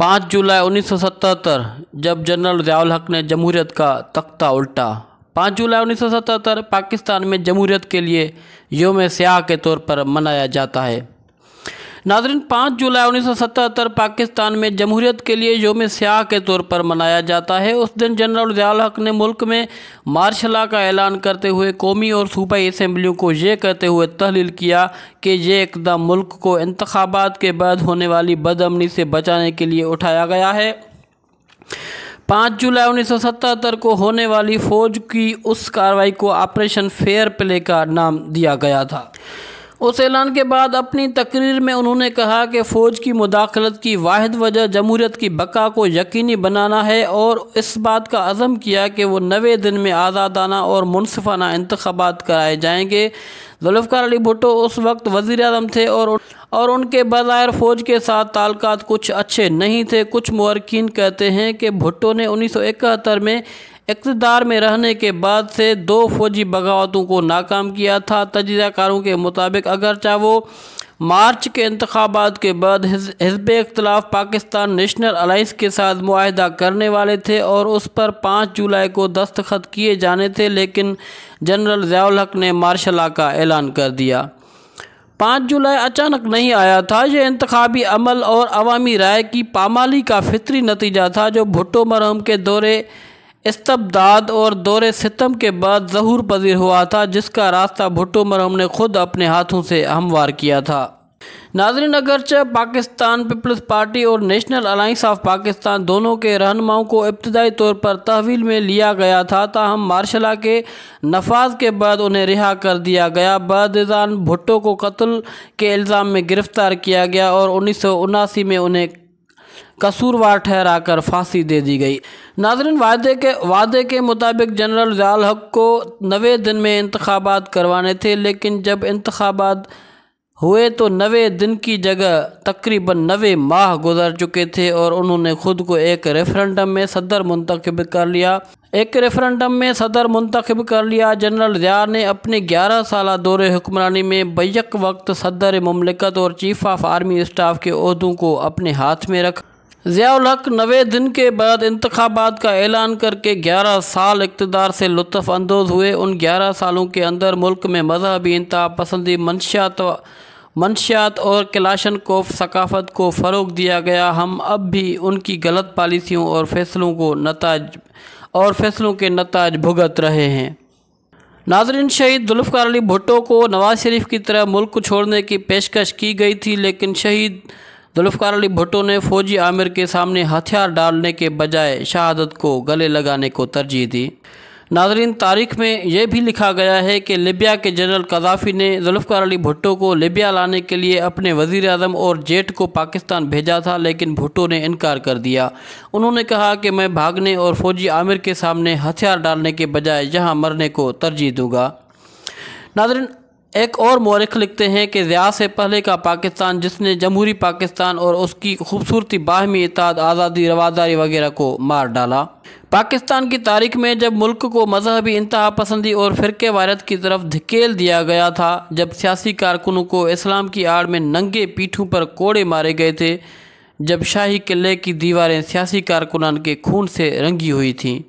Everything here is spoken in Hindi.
पाँच जुलाई 1977 जब जनरल जयाल हक ने जमहूरियत का तख्ता उल्टा पाँच जुलाई 1977 पाकिस्तान में जमहूरियत के लिए योम स्याह के तौर पर मनाया जाता है नाजरन पाँच जुलाई उन्नीस सौ सतहत्तर पाकिस्तान में जमहूरियत के लिए योम स्याह के तौर पर मनाया जाता है उस दिन जनरल जयाल हक ने मुल्क में मार्शला का ऐलान करते हुए कौमी और सूबाई इसम्बलियों को यह कहते हुए तहलील किया कि ये इकदम मुल्क को इंतबात के बाद होने वाली बदअमनी से बचाने के लिए उठाया गया है पाँच जुलाई उन्नीस सौ सतहत्तर को होने वाली फ़ौज की उस कार्रवाई को ऑपरेशन फेयर प्ले का नाम दिया गया था उस ऐलान के बाद अपनी तकरीर में उन्होंने कहा कि फ़ौज की मुदाखलत की वाद वजह जमहूरीत की बका को यकीनी बनाना है और इस बात का अज़म किया कि वह नवे दिन में आज़ादाना और मुनफाना इंतबात कराए जाएंगे जुल्फ़ार अली भुट्टो उस वक्त वज़ी अजम थे और और उनके बज़ाहिर फ़ौज के साथ ताल्लुकात कुछ अच्छे नहीं थे कुछ मरकिन कहते हैं कि भुट्टो ने उन्नीस सौ इकहत्तर में इकतदार में रहने के बाद से दो फौजी बगावतों को नाकाम किया था तजाकारों के मुताबिक अगरचा वो मार्च के इंतबात के बाद हिजब इख्तलाफ पाकिस्तान नेशनल अलाइंस के साथ माहदा करने वाले थे और उस पर पाँच जुलाई को दस्तखत किए जाने थे लेकिन जनरल ज़ियाल हक ने मार्शला का ऐलान कर दिया पाँच जुलाई अचानक नहीं आया था यह इंतबी अमल और अवामी राय की पामाली का फितरी नतीजा था जो भुट्टो मरहम के दौरे इस्तबदाद और दौरे सितम के बाद जहूर पजीर हुआ था जिसका रास्ता भुट्टो मरहम ने खुद अपने हाथों से हमवार किया था नाजरीन अगरचे पाकिस्तान पीपल्स पार्टी और नेशनल अलाइंस ऑफ पाकिस्तान दोनों के रहनुमाओं को इब्तदाई तौर पर तहवील में लिया गया था ताहम मार्शला के नफाज के बाद उन्हें रिहा कर दिया गया बदान भुट्टो को कत्ल के इल्ज़ाम में गिरफ़्तार किया गया और उन्नीस में उन्हें कसूरवार ठहराकर फांसी दे दी गई नाजरन वादे के वादे के मुताबिक जनरल जाल हक को नवे दिन में इंतबात करवाने थे लेकिन जब इंतबात हुए तो नवे दिन की जगह तकरीबन नवे माह गुजर चुके थे और उन्होंने खुद को एक रेफरेंडम में सदर मुंतखब कर लिया एक रेफरेंडम में सदर मुंतखब कर लिया जनरल ज़िया ने अपने 11 साल दौरे हुक्मरानी में बैक वक्त सदर ममलिकत और चीफ ऑफ आर्मी स्टाफ के अहदों को अपने हाथ में रखा ज़ियाउल हक नवे दिन के बाद इंतबात का ऐलान करके 11 साल इकतदार से लुफानंदोज़ हुए उन 11 सालों के अंदर मुल्क में मजहबी इंतहा पसंदी मनशात मनशियात और क्लाशन कोफ सकाफ़त को फ़रोग दिया गया हम अब भी उनकी गलत पॉलिसियों और फैसलों को नताज और फैसलों के नताज भुगत रहे हैं नाजरीन शहीद दुल्फ़ार अली भुट्टो को नवाज़ शरीफ की तरह मुल्क छोड़ने की पेशकश की गई थी लेकिन शहीद जुल्फ़ार अली भुट्टो ने फौजी आमिर के सामने हथियार डालने के बजाय शहादत को गले लगाने को तरजीह दी नाजरीन तारीख में यह भी लिखा गया है कि लिबिया के जनरल कदाफी ने जुल्फ़ार अली भुट्टो को लिबिया लाने के लिए अपने वजीर अजम और जेट को पाकिस्तान भेजा था लेकिन भुट्टो ने इनकार कर दिया उन्होंने कहा कि मैं भागने और फौजी आमिर के सामने हथियार डालने के बजाय यहाँ मरने को तरजीह दूंगा नाजरीन एक और मौरख लिखते हैं कि ज़्यादा से पहले का पाकिस्तान जिसने जमहूरी पाकिस्तान और उसकी खूबसूरती बाहमी इताद आज़ादी रवादारी वगैरह को मार डाला पाकिस्तान की तारीख में जब मुल्क को मजहबी इंतहा पसंदी और फ़िरके वारत की तरफ धकेल दिया गया था जब सियासी कारकुनों को इस्लाम की आड़ में नंगे पीठों पर कोड़े मारे गए थे जब शाही किले की दीवारें सियासी कारकुनान के खून से रंगी हुई थीं